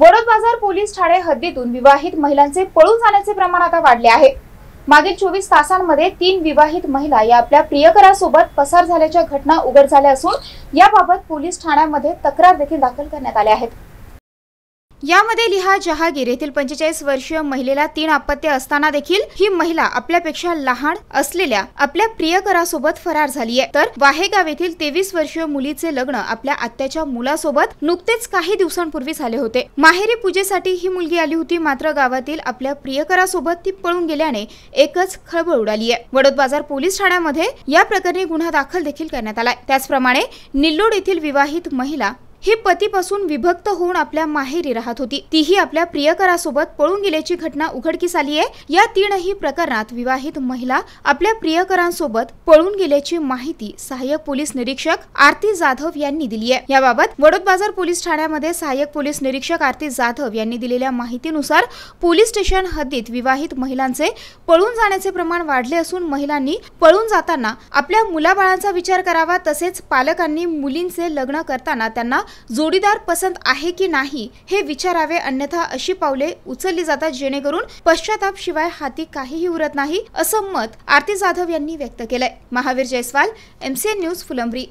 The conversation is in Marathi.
वडोद बाजार पोलीस ठाणे हद्दीतून विवाहित महिलांचे पळून जाण्याचे प्रमाण आता वाढले आहे मागील चोवीस तासांमध्ये तीन विवाहित महिला या आपल्या प्रियकरासोबत पसार झाल्याच्या घटना उघड झाल्या असून याबाबत पोलीस ठाण्यामध्ये तक्रार देखील दाखल करण्यात आल्या आहेत यामध्ये लिहा जहागीर येथील पंचेचाळीस वर्षीय महिलेला तीन अपत्य असताना देखील ही महिला आपल्यापेक्षा लहान असलेल्या आपल्या प्रियकरासोबत फरार झाली आहे तर वाहेगाव येथील तेवीस वर्षीय मुलीचे लग्न आपल्या आत्याच्या मुलासोबत नुकतेच काही दिवसांपूर्वी झाले होते माहेरी पूजेसाठी ही मुलगी आली होती मात्र गावातील आपल्या प्रियकरासोबत ती पळून गेल्याने एकच खळबळ उडाली आहे वडोद बाजार पोलीस ठाण्यामध्ये या प्रकरणी गुन्हा दाखल देखील करण्यात आलाय त्याचप्रमाणे निल्लोड येथील विवाहित महिला ही पतीपासून विभक्त होऊन आपल्या माहेरी राहत होती तीही आपल्या प्रियकरासोबत पळून गेल्याची घटना उघडकीस आली आहे या तीनही प्रकरणात विवाहित महिला आपल्या प्रियकरांसोबत पळून गेल्याची माहिती सहाय्यक पोलीस निरीक्षक आरती जाधव यांनी दिली आहे याबाबत वडोद बाजार पोलीस ठाण्यामध्ये सहाय्यक पोलीस निरीक्षक आरती जाधव यांनी दिलेल्या माहितीनुसार पोलीस स्टेशन हद्दीत विवाहित महिलांचे पळून जाण्याचे प्रमाण वाढले असून महिलांनी पळून जाताना आपल्या मुलाबाळांचा विचार करावा तसेच पालकांनी मुलींचे लग्न करताना त्यांना जोडीदार पसंत आहे की नाही हे विचारावे अन्यथा अशी पावले उचलली जातात जेणेकरून पश्चाताप शिवाय हाती काहीही उरत नाही असं मत आरती जाधव यांनी व्यक्त केलंय महावीर जयस्वाल एमसीएन न्यूज फुलंब्री